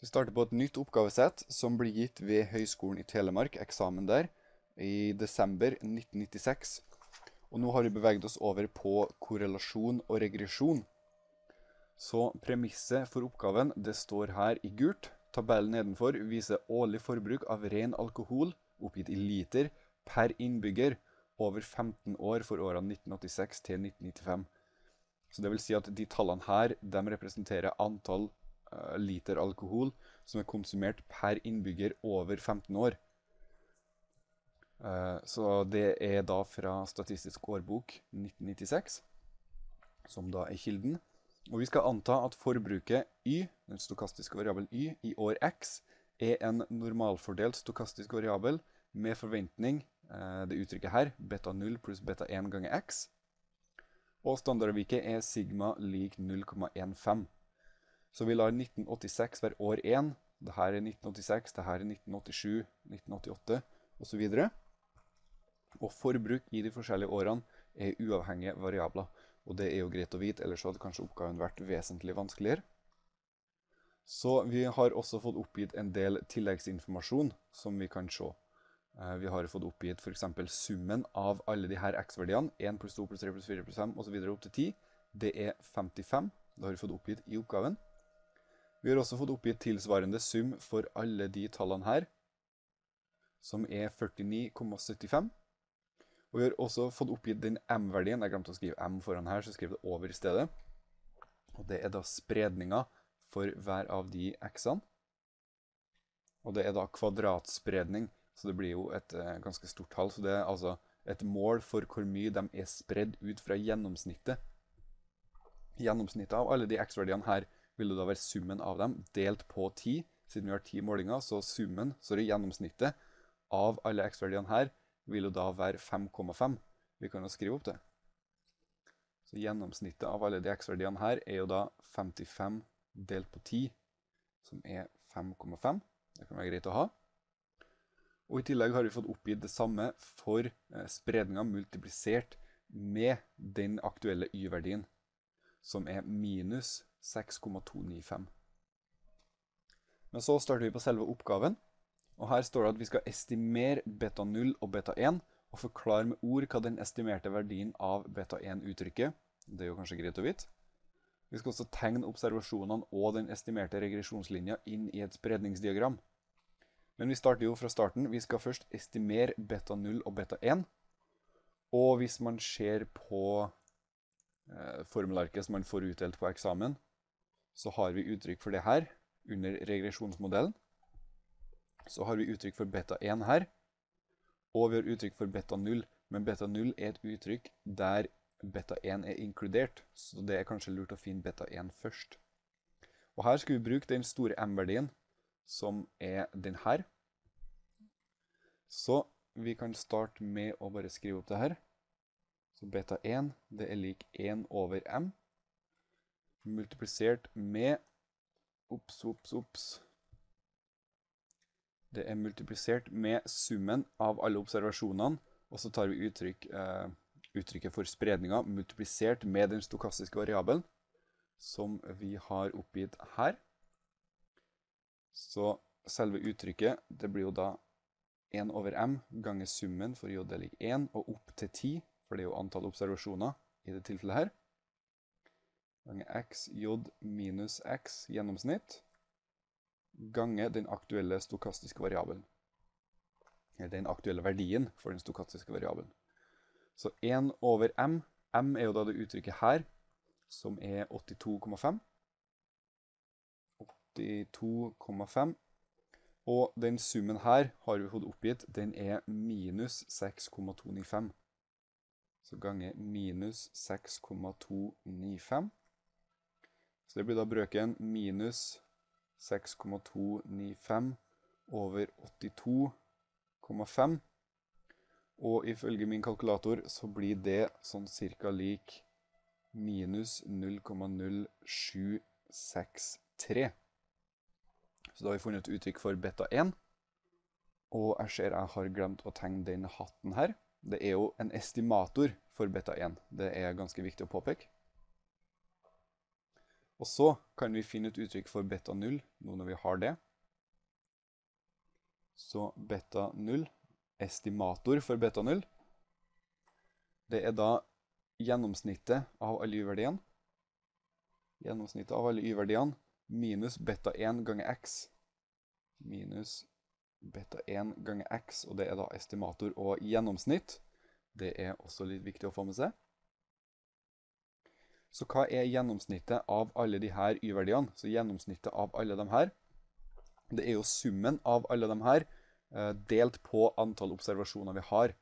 vi starter på et nytt oppgavesett som blir gitt ved Høgskolen i Telemark, eksamen der, i desember 1996. Og nå har vi beveget oss over på korrelasjon og regresjon. Så premisset for oppgaven det står her i gult. Tabellen nedenfor viser årlig forbruk av ren alkohol, oppgitt i liter, per innbygger over 15 år for årene 1986 til 1995. Så det vil si at de tallene her de representerer antall Eh, liter alkohol som er konsumert per innbygger over 15 år. Eh, så det er da fra Statistisk årbok 1996, som da er kilden. Og vi skal anta at forbruket y, den stokastiske variabelen y, i år x er en normalfordelt stokastisk variabel med forventning, eh, det uttrykket her, beta 0 pluss beta 1 ganger x. Og standardviket er sigma lik 0,15. Så vi lar 1986 være år 1. Det her er 1986, det her er 1987, 1988 osv. Og, og forbruk i de forskjellige årene er uavhengige variabler. Og det er jo greit å vite, ellers hadde kanskje oppgaven vært vesentlig vanskeligere. Så vi har også fått oppgitt en del tilleggsinformasjon som vi kan se. Eh, vi har fått oppgitt f.eks. summen av alle disse x-verdiene, 1 pluss 2 pluss 3 pluss 4 pluss 5 osv. opp til 10. Det er 55. Det har vi fått oppgitt i oppgaven. Vi har også fått oppgitt tilsvarende sum for alle de tallene her, som er 49,75. Og vi har også fått oppgitt den m-verdien. Jeg glemte å skrive m foran her, så skrev det over i stedet. Og det er da spredninga for hver av de x-ene. Og det er da kvadratspredning, så det blir jo et eh, ganske stort tall. Så det er altså et mål for hvor mye de er spredd ut fra gjennomsnittet. Gjennomsnittet av alle de x-verdiene her vil det da være summen av dem delt på ti. Siden vi har ti målinger, så summen, sorry, gjennomsnittet av alle x-verdiene her vil jo da være 5,5. Vi kan jo skrive opp det. Så gjennomsnittet av alle de x-verdiene her er jo da 55 delt på 10, som er 5,5. Det kan være greit å ha. Og i tillegg har vi fått oppgitt det samme for eh, spredninga multiplisert med den aktuelle y-verdien, som er minus 6,295. Men så starter vi på selve oppgaven. Og her står det at vi skal estimere beta 0 og beta 1, og forklare med ord hva den estimerte verdien av beta 1 uttrykket. Det er jo kanskje greit å vite. Vi skal også tegne observasjonene og den estimerte regresjonslinja inn i et spredningsdiagram. Men vi starter jo fra starten. Vi skal først estimere beta 0 og beta 1. Og hvis man ser på eh, formelarket som man får utdelt på eksamen, så har vi uttrykk for det her under regresjonsmodellen. Så har vi uttrykk for beta 1 her, og vi har uttrykk for beta 0. Men beta 0 er et uttrykk der beta 1 er inkludert, så det er kanskje lurt å finne beta 1 først. Og her skal vi bruke den store M-verdien, som er den her. Så vi kan starte med å bare skrive opp det her. Så beta 1 det er lik 1 over M multiplisert med Ops, ops, ops. Det er multiplisert med summen av alle observasjonene, og så tar vi uttrykk, eh, uttrykket for spredninga multiplisert med den stokastiske variabelen, som vi har oppgitt her. Så selve uttrykket det blir jo da 1 over m ganger summen for j er 1, og opp til 10, for det er jo antall observasjoner i det tilfellet her gange x, j, minus x gjennomsnitt gange den aktuelle stokastiske variabelen. Eller den aktuelle verdien for den stokastiske variabelen. Så 1 over m. m er jo da det uttrykket her, som er 82,5. 82,5. Og den summen her har vi fått oppgitt. Den er minus 6,295. Så gange minus 6,295 så det blir da brøken minus 6,295 over 82,5. Og ifølge min kalkulator så blir det sånn cirka lik minus 0,0763. Så da har vi funnet uttrykk for beta 1. Og jeg ser jeg har glemt å tegne denne hatten her. Det er jo en estimator for beta 1. Det er ganske viktig å påpeke. Og så kan vi finne et uttrykk for beta 0 nå når vi har det. Så beta 0, estimator for beta 0, det er da gjennomsnittet av alle y-verdiene. Gjennomsnittet av alle y-verdiene minus beta 1 ganger x. Minus beta 1 ganger x, og det er da estimator og gjennomsnitt. Det er også litt viktig å få med seg. Så hva er gjennomsnittet av alle de her y-verdiene? Så gjennomsnittet av alle de her, det er jo summen av alle de her eh, delt på antall observasjoner vi har.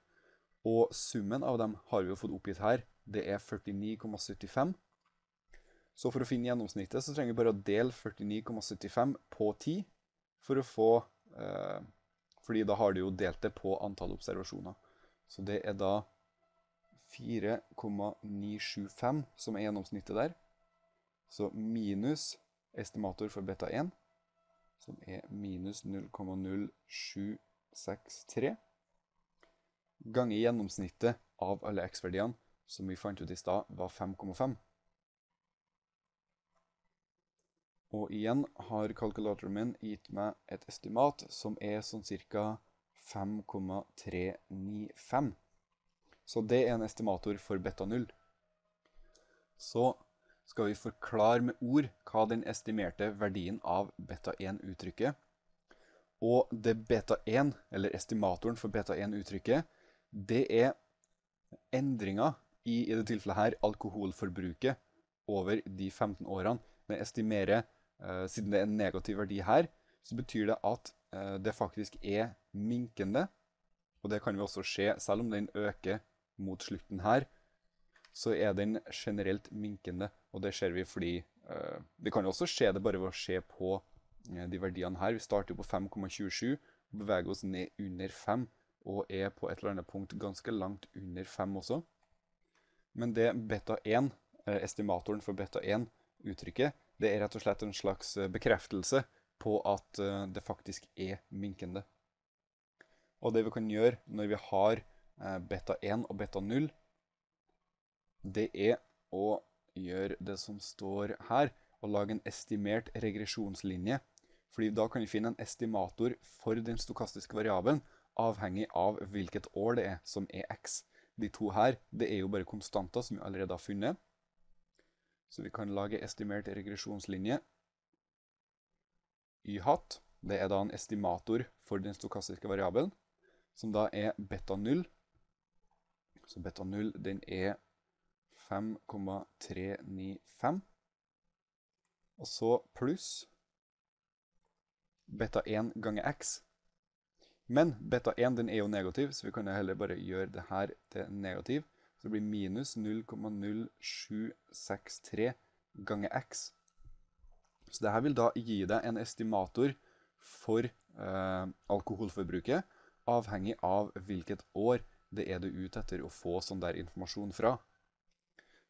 Og summen av dem har vi jo fått oppgitt her. Det er 49,75. Så for å finne gjennomsnittet så trenger vi bare å dele 49,75 på 10 for å få eh, Fordi da har du jo delt det på antall observasjoner. Så det er da 4,975, som er gjennomsnittet der. Så minus estimator for beta 1, som er minus 0,0763, ganger gjennomsnittet av alle x-verdiene, som vi fant ut i stad var 5,5. Og igjen har kalkulatoren min gitt meg et estimat som er sånn ca. 5,395. Så det er en estimator for beta 0. Så skal vi forklare med ord hva den estimerte verdien av beta 1 uttrykket. Og det beta 1, eller estimatoren for beta 1 uttrykket, det er endringer i, i det tilfellet her, alkoholforbruket over de 15 årene. Det estimerer, eh, siden det er en negativ verdi her, så betyr det at eh, det faktisk er minkende. Og det kan vi også se, selv om den øker mot slutten her, så er den generelt minkende. Og det ser vi fordi uh, Det kan jo også skje det bare ved å se på eh, de verdiene her. Vi starter jo på 5,27 og beveger oss ned under 5 og er på et eller annet punkt ganske langt under 5 også. Men det beta 1, eh, estimatoren for beta 1, uttrykket, det er rett og slett en slags bekreftelse på at det faktisk er minkende. Og det vi kan gjøre når vi har Eh, beta 1 og beta 0, det er å gjøre det som står her, og lage en estimert regresjonslinje. Fordi da kan vi finne en estimator for den stokastiske variabelen, avhengig av hvilket år det er som er x. De to her, det er jo bare konstanter som vi allerede har funnet. Så vi kan lage estimert regresjonslinje. y hat, det er da en estimator for den stokastiske variabelen, som da er beta 0, så beta 0 den er 5,395. Og så pluss beta 1 ganger x. Men beta 1 den er jo negativ, så vi kan heller bare gjøre det her til negativ. Så det blir minus 0,0763 ganger x. Så dette vil da gi deg en estimator for eh, alkoholforbruket, avhengig av hvilket år det er det er du ute etter å få sånn der informasjon fra.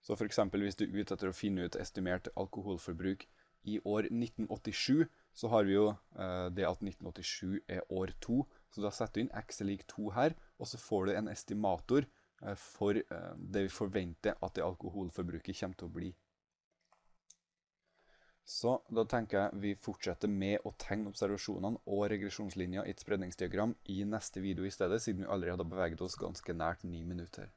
Så f.eks. hvis du er ute etter å finne ut estimert alkoholforbruk i år 1987, så har vi jo eh, det at 1987 er år 2. Så da setter du inn x lik 2 her, og så får du en estimator eh, for eh, det vi forventer at det alkoholforbruket kommer til å bli så da tenker jeg vi fortsetter med å tegne observasjonene og regresjonslinja i et spredningsdiagram i neste video i stedet, siden vi allerede har beveget oss ganske nært ni minutter.